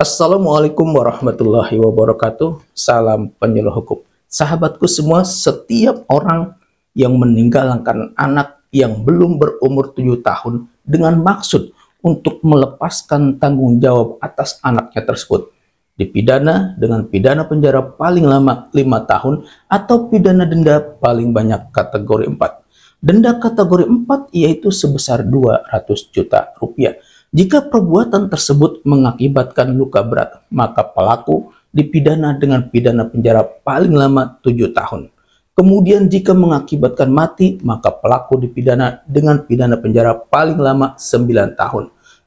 Assalamualaikum warahmatullahi wabarakatuh. Salam penyuluh hukum. Sahabatku semua, setiap orang yang meninggalkan anak yang belum berumur 7 tahun dengan maksud untuk melepaskan tanggung jawab atas anaknya tersebut dipidana dengan pidana penjara paling lama 5 tahun atau pidana denda paling banyak kategori 4. Denda kategori 4 yaitu sebesar 200 juta rupiah. Jika perbuatan tersebut mengakibatkan luka berat, maka pelaku dipidana dengan pidana penjara paling lama 7 tahun. Kemudian jika mengakibatkan mati, maka pelaku dipidana dengan pidana penjara paling lama 9 tahun.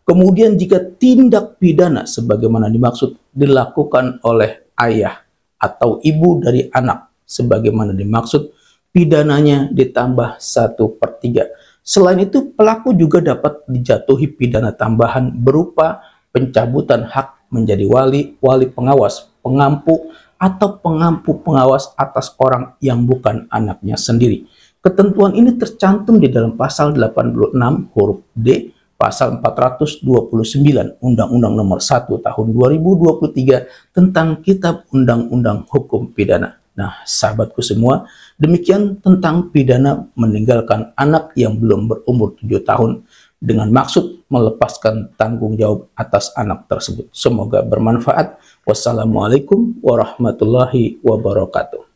Kemudian jika tindak pidana sebagaimana dimaksud dilakukan oleh ayah atau ibu dari anak sebagaimana dimaksud pidananya ditambah 1 per 3. Selain itu, pelaku juga dapat dijatuhi pidana tambahan berupa pencabutan hak menjadi wali, wali pengawas, pengampu, atau pengampu pengawas atas orang yang bukan anaknya sendiri. Ketentuan ini tercantum di dalam pasal 86 huruf D pasal 429 Undang-Undang Nomor 1 Tahun 2023 tentang Kitab Undang-Undang Hukum Pidana. Nah, sahabatku semua, demikian tentang pidana meninggalkan anak yang belum berumur 7 tahun dengan maksud melepaskan tanggung jawab atas anak tersebut. Semoga bermanfaat. Wassalamualaikum warahmatullahi wabarakatuh.